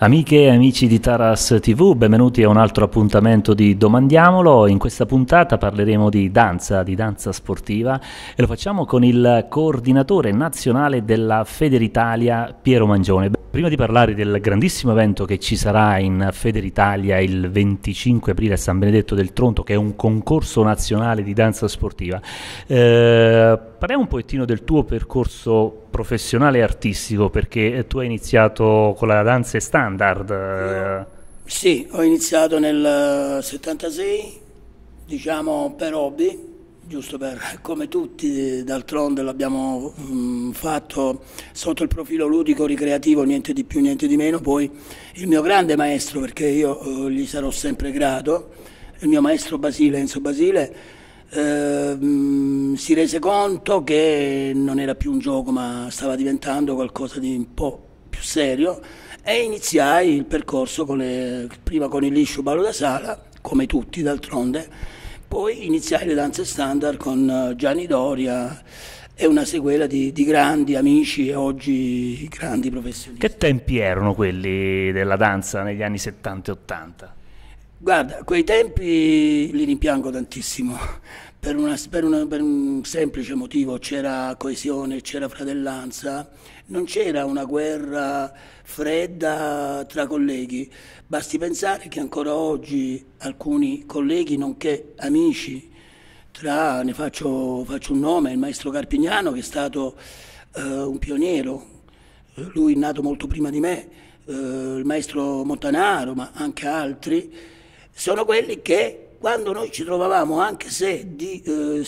Amiche e amici di Taras TV, benvenuti a un altro appuntamento di Domandiamolo. In questa puntata parleremo di danza, di danza sportiva e lo facciamo con il coordinatore nazionale della Federitalia Piero Mangione. Prima di parlare del grandissimo evento che ci sarà in Federitalia il 25 aprile a San Benedetto del Tronto, che è un concorso nazionale di danza sportiva, eh, parliamo un pochettino del tuo percorso professionale e artistico, perché tu hai iniziato con la danza estante standard? Io, eh. sì, ho iniziato nel 76, eh, diciamo per hobby, giusto per, come tutti d'altronde l'abbiamo mh, mm, fatto sotto il profilo ludico, ricreativo, niente di più, niente di meno, poi il mio grande maestro, perché io eh, gli sarò sempre grato, il mio maestro Basile, Enzo Basile, eh, mm, si rese conto che non era più un gioco ma stava diventando qualcosa di un po' più serio e iniziai il percorso con le, prima con il liscio ballo da sala, come tutti d'altronde, poi iniziai le danze standard con eh, Gianni Doria e una sequela di, di grandi amici e oggi grandi professionisti. Che tempi erano quelli della danza negli anni 70 e 80? Guarda, quei tempi li rimpiango tantissimo, per, una, per, una, per un semplice motivo, c'era coesione, c'era fratellanza non c'era una guerra fredda tra colleghi, basti pensare che ancora oggi alcuni colleghi, nonché amici, tra, ne faccio, faccio un nome, il maestro Carpignano che è stato eh, un pioniero, lui è nato molto prima di me, eh, il maestro Montanaro, ma anche altri, sono quelli che quando noi ci trovavamo, anche se di, eh,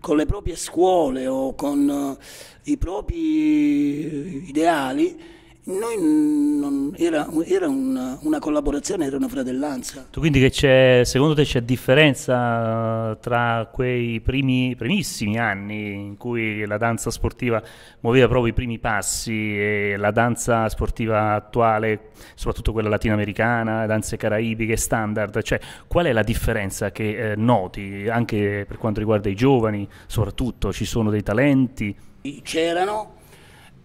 con le proprie scuole o con eh, i propri eh, ideali, non, era, era una, una, collaborazione, era una fratellanza. Tu quindi che c'è, secondo te c'è differenza eh, tra quei primi, primissimi anni in cui la danza sportiva muoveva proprio i primi passi e la danza sportiva attuale, soprattutto quella latinoamericana, danze caraibiche, standard, cioè qual è la differenza che eh, noti anche per quanto riguarda i giovani, soprattutto ci sono dei talenti? C'erano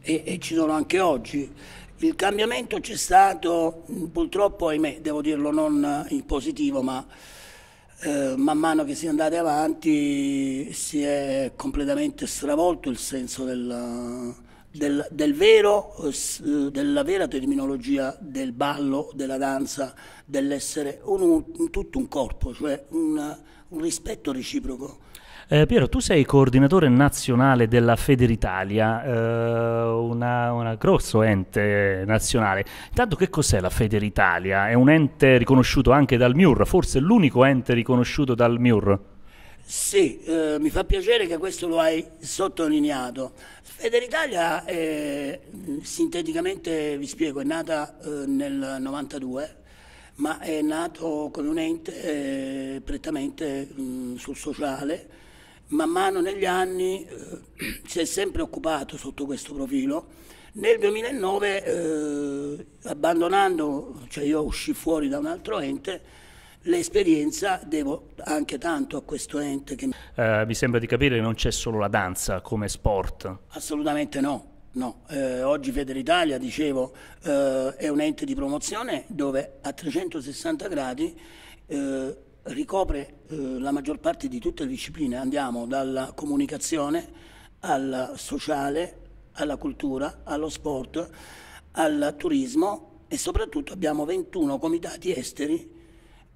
e, e ci sono anche oggi. Il cambiamento c'è stato, purtroppo, ahimè, devo dirlo non in positivo, ma eh, man mano che si è andati avanti si è completamente stravolto il senso del, del, del vero, della vera terminologia del ballo, della danza, dell'essere un, un, tutto un corpo, cioè un, un rispetto reciproco eh, Piero, tu sei coordinatore nazionale della Federitalia, eh, una, una, grosso ente nazionale. Intanto che cos'è la Federitalia? È un ente riconosciuto anche dal MIUR, forse l'unico ente riconosciuto dal MIUR? Sì, eh, mi fa piacere che questo lo hai sottolineato. Federitalia, è, mm, sinteticamente vi spiego, è nata eh, nel 92 ma è nato come un ente eh, prettamente mh, mm, sul sociale man mano negli anni eh, si è sempre occupato sotto questo profilo. Nel 2009, eh, abbandonando, cioè io uscì fuori da un altro ente, l'esperienza devo anche tanto a questo ente. Che... Eh, mi sembra di capire che non c'è solo la danza come sport. Assolutamente no. No, eh, oggi Federitalia, dicevo, eh, è un ente di promozione dove a 360 gradi eh, ricopre eh, la maggior parte di tutte le discipline, andiamo dalla comunicazione al sociale, alla cultura, allo sport, al turismo e soprattutto abbiamo 21 comitati esteri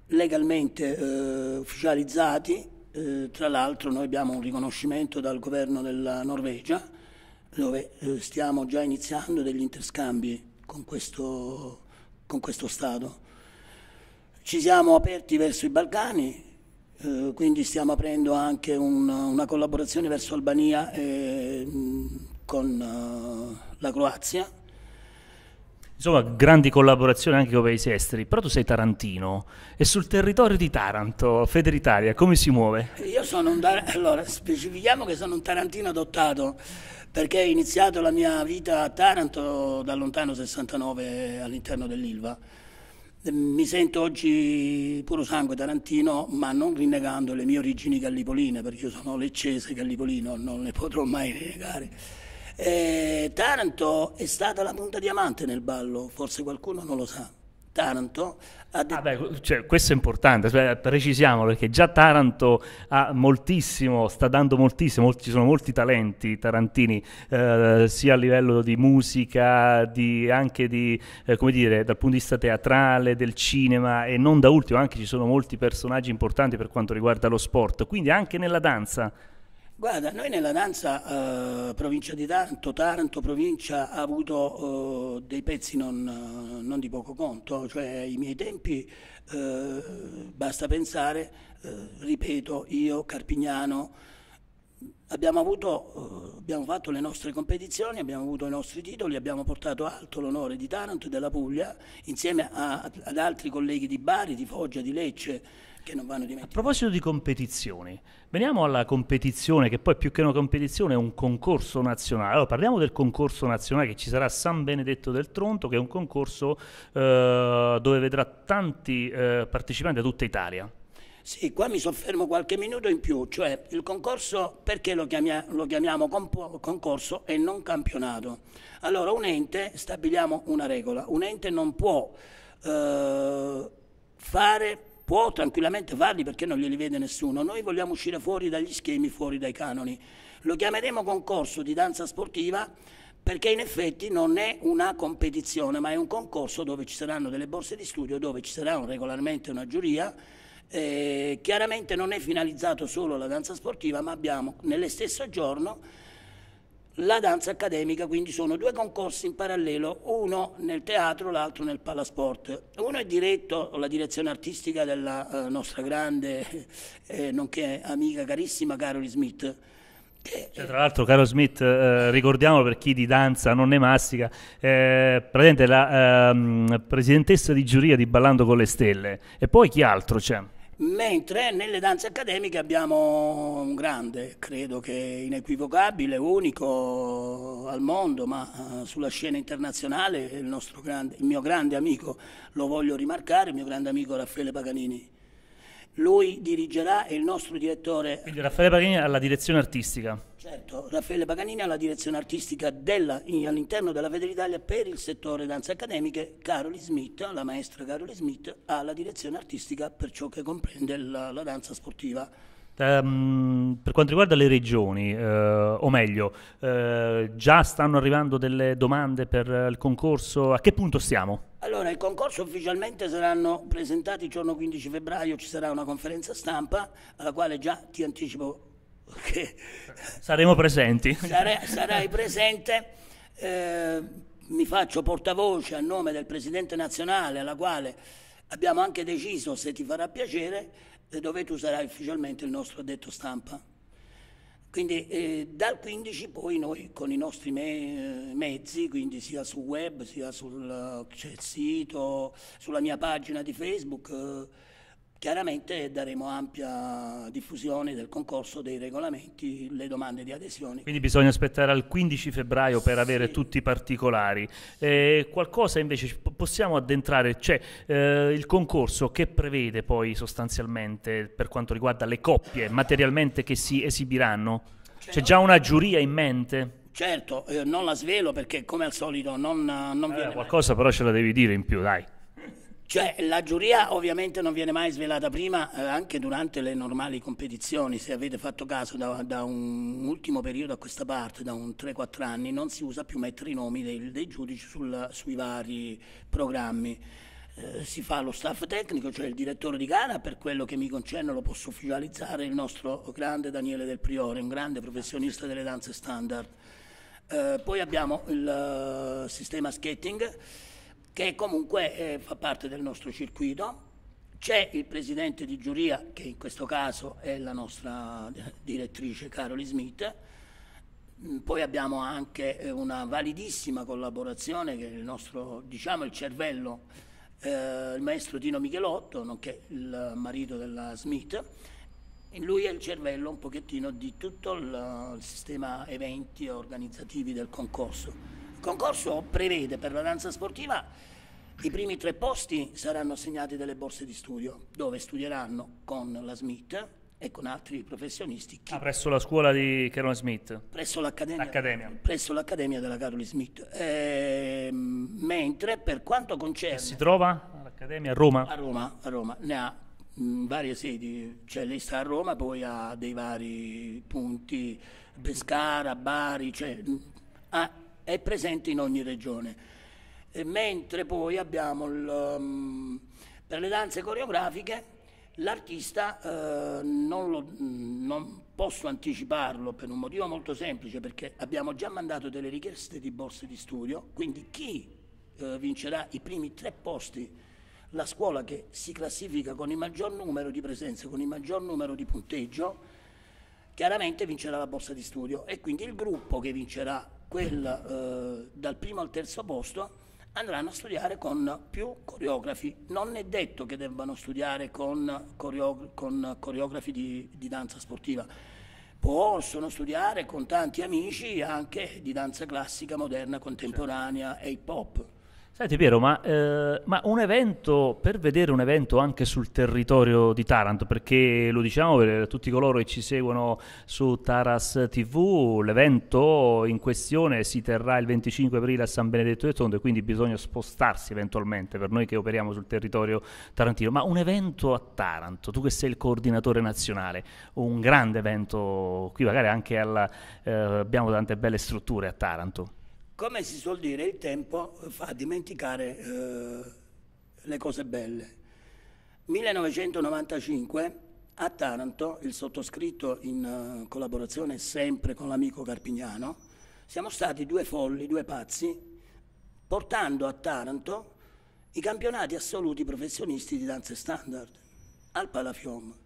legalmente eh, ufficializzati, eh, tra l'altro noi abbiamo un riconoscimento dal governo della Norvegia dove eh, stiamo già iniziando degli interscambi con questo, con questo Stato. Ci siamo aperti verso i Balcani, eh, quindi stiamo aprendo anche un, una collaborazione verso Albania e, eh, con uh, la Croazia. Insomma, grandi collaborazioni anche con i paesi esteri, però tu sei tarantino e sul territorio di Taranto, Federitalia, come si muove? Io sono un tarantino, allora specifichiamo che sono un tarantino adottato perché ho iniziato la mia vita a Taranto da lontano 69 all'interno dell'Ilva mi sento oggi puro sangue tarantino, ma non rinnegando le mie origini gallipoline, perché io sono leccese gallipolino, non le potrò mai rinnegare. Eh, Taranto è stata la punta diamante nel ballo, forse qualcuno non lo sa. Taranto ha ah, detto... Ah beh, cioè, questo è importante, cioè, precisiamo perché già Taranto ha moltissimo, sta dando moltissimo, molti, ci sono molti talenti tarantini, eh, sia a livello di musica, di, anche di, eh, come dire, dal punto di vista teatrale, del cinema e non da ultimo anche ci sono molti personaggi importanti per quanto riguarda lo sport, quindi anche nella danza Guarda, noi nella danza eh, provincia di Taranto, Taranto provincia ha avuto eh, dei pezzi non, eh, non, di poco conto, cioè i miei tempi, eh, basta pensare, eh, ripeto, io Carpignano, abbiamo, avuto, eh, abbiamo fatto le nostre competizioni, abbiamo avuto i nostri titoli, abbiamo portato alto l'onore di Taranto e della Puglia insieme a, ad altri colleghi di Bari, di Foggia, di Lecce che non vanno dimenticati. A proposito di competizioni, veniamo alla competizione che poi più che una competizione è un concorso nazionale. Allora parliamo del concorso nazionale che ci sarà a San Benedetto del Tronto che è un concorso eh, dove vedrà tanti eh, partecipanti da tutta Italia. Sì, qua mi soffermo qualche minuto in più, cioè il concorso perché lo, chiamia, lo chiamiamo concorso e non campionato? Allora un ente, stabiliamo una regola, un ente non può eh, fare, può tranquillamente farli perché non glieli vede nessuno, noi vogliamo uscire fuori dagli schemi, fuori dai canoni. Lo chiameremo concorso di danza sportiva perché in effetti non è una competizione ma è un concorso dove ci saranno delle borse di studio, dove ci sarà regolarmente una giuria eh, chiaramente non è finalizzato solo alla danza sportiva, ma abbiamo nello stesso giorno la danza accademica, quindi sono due concorsi in parallelo, uno nel teatro, l'altro nel palasport. Uno è diretto alla direzione artistica della eh, nostra grande, eh, nonché amica carissima Caroli Smith. Cioè, tra l'altro, caro Smith, eh, ricordiamo per chi di danza non ne mastica, eh, praticamente la eh, presidentessa di giuria di Ballando con le Stelle. E poi chi altro c'è? mentre nelle danze accademiche abbiamo un grande, credo che inequivocabile, unico al mondo, ma eh, sulla scena internazionale, il, grande, il mio grande amico, lo voglio rimarcare, il mio grande amico Raffaele Paganini lui dirigerà e il nostro direttore... Quindi Raffaele Paganini alla direzione artistica. Certo, Raffaele Paganini alla direzione artistica della, all'interno della Federitalia per il settore danze accademiche, Caroli Smith, la maestra Caroli Smith, alla direzione artistica per ciò che comprende la, la danza sportiva. Um, per quanto riguarda le regioni, eh, o meglio, eh, già stanno arrivando delle domande per il concorso, a che punto siamo? Allora, il concorso ufficialmente saranno presentati il giorno 15 febbraio, ci sarà una conferenza stampa alla quale già ti anticipo che... Saremo presenti. Sarai, sarai presente. Eh, mi faccio portavoce a nome del Presidente nazionale alla quale abbiamo anche deciso, se ti farà piacere, eh, dove tu sarai ufficialmente il nostro addetto stampa. Quindi eh, dal 15 poi noi con i nostri me- eh, mezzi, quindi sia sul web, sia sul cioè, sito, sulla mia pagina di Facebook, eh, Chiaramente daremo ampia diffusione del concorso, dei regolamenti, le domande di adesione. Quindi bisogna aspettare al 15 febbraio per avere tutti i particolari. Eh, qualcosa invece possiamo addentrare, cioè eh, il concorso che prevede poi sostanzialmente per quanto riguarda le coppie materialmente che si esibiranno? C'è già una giuria in mente? Certo, eh, non la svelo perché come al solito non, non eh, viene... Qualcosa mai. però ce la devi dire in più, dai. Cioè, la giuria ovviamente non viene mai svelata prima, eh, anche durante le normali competizioni, se avete fatto caso da, da un ultimo periodo a questa parte, da un 3-4 anni, non si usa più mettere i nomi dei, dei giudici sul, sui vari programmi. Eh, si fa lo staff tecnico, cioè il direttore di gara, per quello che mi concerne lo posso ufficializzare, il nostro grande Daniele Del Priore, un grande professionista delle danze standard. Eh, poi abbiamo il uh, sistema skating che comunque eh, fa parte del nostro circuito. C'è il presidente di giuria, che in questo caso è la nostra eh, direttrice Caroli Smith, mm, poi abbiamo anche eh, una validissima collaborazione che è il nostro, diciamo, il cervello, eh, il maestro Tino Michelotto, nonché il marito della Smith. Lui è il cervello un pochettino di tutto il, il sistema eventi organizzativi del concorso concorso prevede per la danza sportiva i primi tre posti saranno assegnati delle borse di studio, dove studieranno con la Smith e con altri professionisti. Ah, presso la scuola di Carol Smith? Presso l'accademia, l'accademia. Presso l'accademia della Carol Smith. E, ehm, mentre per quanto concerne... E si trova all'Accademia a Roma? A Roma, a Roma. Ne ha mh, mm, varie sedi, cioè lei sta a Roma, poi ha dei vari punti, Pescara, Bari, cioè, mm, ha è presente in ogni regione. E mentre poi abbiamo il, um, per le danze coreografiche l'artista eh, non, lo, non posso anticiparlo per un motivo molto semplice perché abbiamo già mandato delle richieste di borse di studio, quindi chi eh, vincerà i primi tre posti la scuola che si classifica con il maggior numero di presenze, con il maggior numero di punteggio, chiaramente vincerà la borsa di studio e quindi il gruppo che vincerà quella, eh, dal primo al terzo posto andranno a studiare con più coreografi. Non è detto che debbano studiare con, coreo- con coreografi di, di, danza sportiva, possono studiare con tanti amici anche di danza classica, moderna, contemporanea e certo. hip hop. Senti Piero, ma, eh, ma, un evento, per vedere un evento anche sul territorio di Taranto, perché lo diciamo per tutti coloro che ci seguono su Taras TV, l'evento in questione si terrà il 25 aprile a San Benedetto del Tonde, quindi bisogna spostarsi eventualmente per noi che operiamo sul territorio tarantino, ma un evento a Taranto, tu che sei il coordinatore nazionale, un grande evento, qui magari anche al, eh, abbiamo tante belle strutture a Taranto come si suol dire, il tempo fa dimenticare eh, le cose belle. 1995 a Taranto, il sottoscritto in eh, collaborazione sempre con l'amico Carpignano, siamo stati due folli, due pazzi, portando a Taranto i campionati assoluti professionisti di danze standard al Palafiom.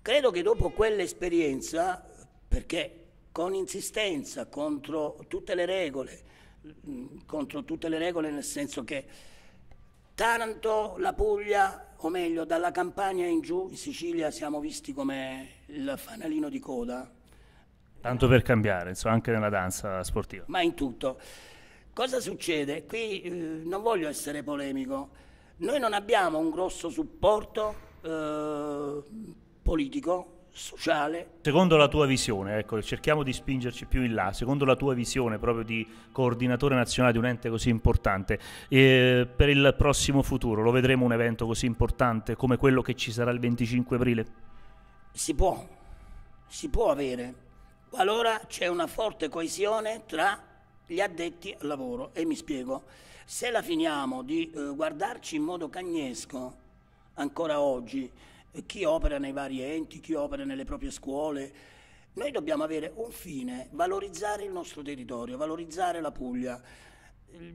Credo che dopo quell'esperienza, perché con insistenza contro tutte le regole, contro tutte le regole, nel senso che Taranto, la Puglia, o meglio dalla Campania in giù, in Sicilia siamo visti come il fanalino di coda. Tanto per cambiare, insomma, anche nella danza sportiva. Ma in tutto. Cosa succede? Qui eh, non voglio essere polemico, noi non abbiamo un grosso supporto eh, politico sociale. Secondo la tua visione, ecco, cerchiamo di spingerci più in là, secondo la tua visione proprio di coordinatore nazionale di un ente così importante, eh, per il prossimo futuro lo vedremo un evento così importante come quello che ci sarà il 25 aprile? Si può, si può avere, qualora c'è una forte coesione tra gli addetti al lavoro. E mi spiego, se la finiamo di eh, guardarci in modo cagnesco ancora oggi, chi opera nei vari enti, chi opera nelle proprie scuole. Noi dobbiamo avere un fine, valorizzare il nostro territorio, valorizzare la Puglia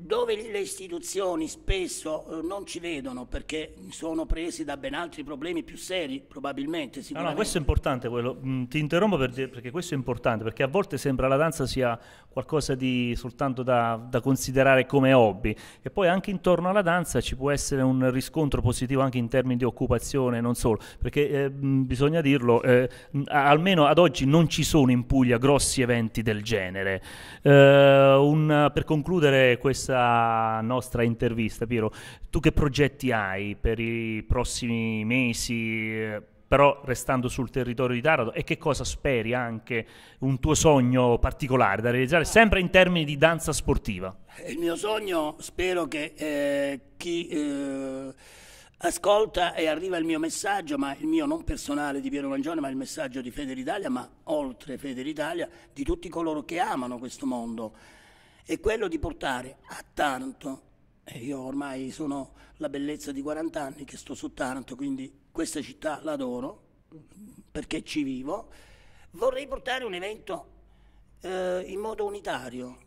dove le istituzioni spesso eh, non ci vedono perché sono presi da ben altri problemi più seri, probabilmente. No, no, questo è importante, quello. Mm, ti interrompo per dire, perché questo è importante, perché a volte sembra la danza sia qualcosa di soltanto da, da, considerare come hobby e poi anche intorno alla danza ci può essere un riscontro positivo anche in termini di occupazione, non solo, perché eh, mm, bisogna dirlo, eh, mm, almeno ad oggi non ci sono in Puglia grossi eventi del genere. Eh, un, per concludere questa nostra intervista, Piero. Tu che progetti hai per i prossimi mesi? però restando sul territorio di Taranto e che cosa speri anche un tuo sogno particolare da realizzare sempre in termini di danza sportiva? Il mio sogno spero che eh, chi eh, ascolta e arriva il mio messaggio, ma il mio non personale di Piero Mangione, ma il messaggio di Federitalia, ma oltre Federitalia, di tutti coloro che amano questo mondo è quello di portare a Taranto, e io ormai sono la bellezza di 40 anni che sto su Taranto, quindi questa città l'adoro perché ci vivo, vorrei portare un evento eh, in modo unitario.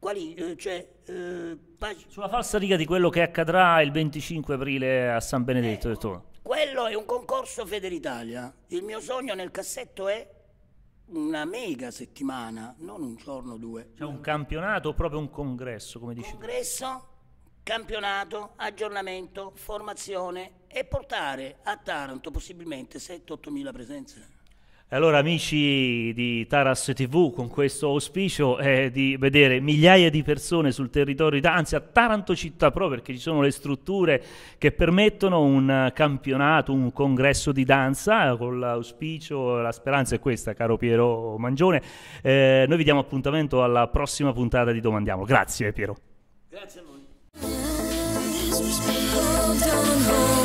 Quali, eh, cioè, eh, pag- Sulla falsariga di quello che accadrà il 25 aprile a San Benedetto del ecco, Quello è un concorso Federitalia. Il mio sogno nel cassetto è una mega settimana, non un giorno o due. Cioè un campionato o proprio un congresso, come dici? Congresso, campionato, aggiornamento, formazione e portare a Taranto possibilmente 7-8 mila presenze. Allora amici di Taras TV, con questo auspicio è di vedere migliaia di persone sul territorio, anzi a Taranto Città Pro, perché ci sono le strutture che permettono un campionato, un congresso di danza, con l'auspicio, la speranza è questa, caro Piero Mangione. Eh, noi vi diamo appuntamento alla prossima puntata di Domandiamo. Grazie Piero. Grazie a voi.